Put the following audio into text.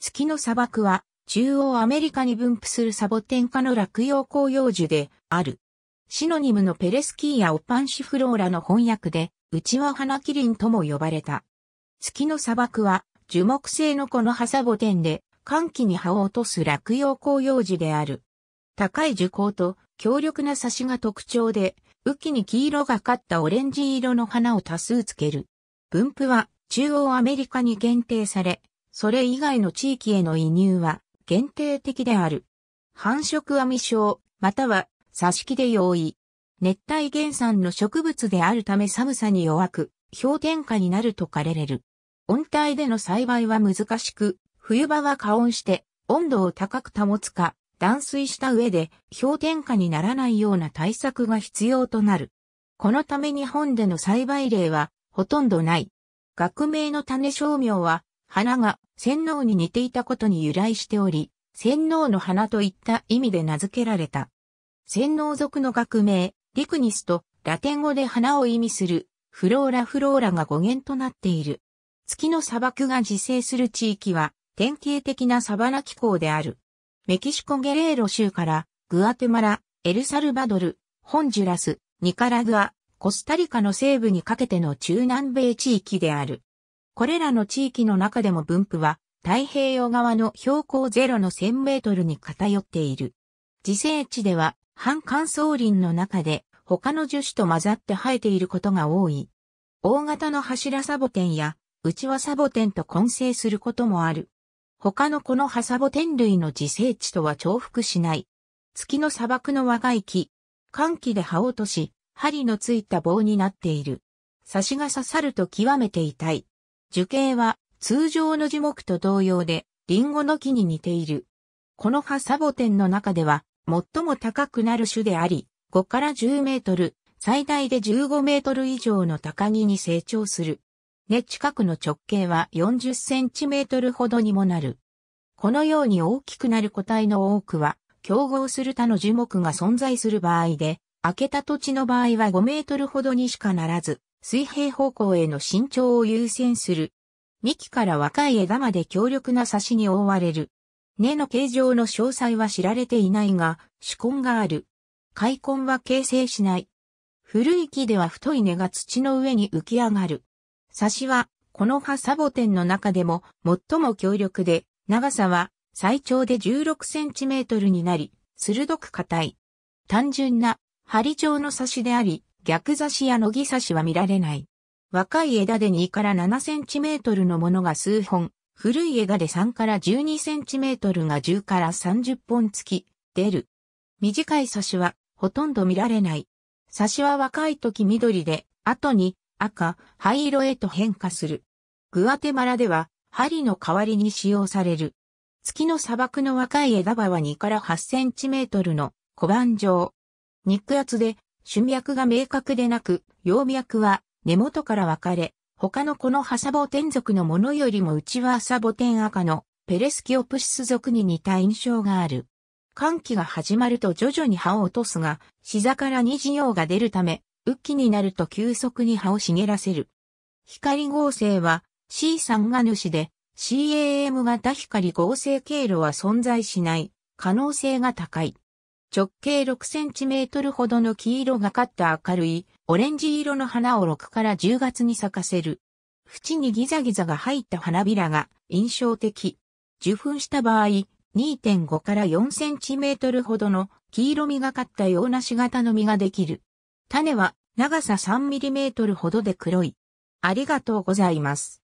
月の砂漠は、中央アメリカに分布するサボテン科の落葉広葉樹である。シノニムのペレスキーやオパンシフローラの翻訳で、うちは花キリンとも呼ばれた。月の砂漠は、樹木性のこの葉サボテンで、寒気に葉を落とす落葉広葉樹である。高い樹高と強力な差しが特徴で、雨季に黄色がかったオレンジ色の花を多数つける。分布は中央アメリカに限定され、それ以外の地域への移入は限定的である。繁殖網症、または、挿し木で容易。熱帯原産の植物であるため寒さに弱く、氷点下になると枯れれる。温帯での栽培は難しく、冬場は加温して温度を高く保つか、断水した上で氷点下にならないような対策が必要となる。このため日本での栽培例はほとんどない。学名の種商名は花が洗脳に似ていたことに由来しており、洗脳の花といった意味で名付けられた。洗脳族の学名、リクニスとラテン語で花を意味するフローラフローラが語源となっている。月の砂漠が自生する地域は典型的なサバナ気候である。メキシコゲレーロ州からグアテマラ、エルサルバドル、ホンジュラス、ニカラグア、コスタリカの西部にかけての中南米地域である。これらの地域の中でも分布は太平洋側の標高0の1000メートルに偏っている。自生地では半乾燥林の中で他の樹種と混ざって生えていることが多い。大型の柱サボテンや内輪サボテンと混成することもある。他のこの葉サボテン類の自生地とは重複しない。月の砂漠の若い木。寒気で葉を落とし、針のついた棒になっている。刺しが刺さると極めて痛い。樹形は通常の樹木と同様でリンゴの木に似ている。この葉サボテンの中では最も高くなる種であり、5から10メートル、最大で15メートル以上の高木に成長する。根近くの直径は40センチメートルほどにもなる。このように大きくなる個体の多くは、競合する他の樹木が存在する場合で、開けた土地の場合は5メートルほどにしかならず、水平方向への伸長を優先する。幹から若い枝まで強力な差しに覆われる。根の形状の詳細は知られていないが、主根がある。開根は形成しない。古い木では太い根が土の上に浮き上がる。刺しは、この葉サボテンの中でも最も強力で、長さは最長で16センチメートルになり、鋭く硬い。単純な針状の刺しであり、逆刺しや野木刺しは見られない。若い枝で2から7センチメートルのものが数本、古い枝で3から12センチメートルが10から30本付き、出る。短い刺しはほとんど見られない。刺しは若い時緑で、後に赤、灰色へと変化する。グアテマラでは針の代わりに使用される。月の砂漠の若い枝葉は2から8センチメートルの小盤状。肉厚で種脈が明確でなく、葉脈は根元から分かれ、他のこのハサボテン属のものよりもうちはサボテン赤のペレスキオプシス属に似た印象がある。寒気が始まると徐々に葉を落とすが、膝から二次葉が出るため、雨季になると急速に葉を茂らせる。光合成は C 3が主で CAM 型光合成経路は存在しない可能性が高い。直径6センチメートルほどの黄色がかった明るいオレンジ色の花を6から10月に咲かせる。縁にギザギザが入った花びらが印象的。受粉した場合、2.5から4センチメートルほどの黄色みがかったようなし型の実ができる。種は長さ3ミリメートルほどで黒い。ありがとうございます。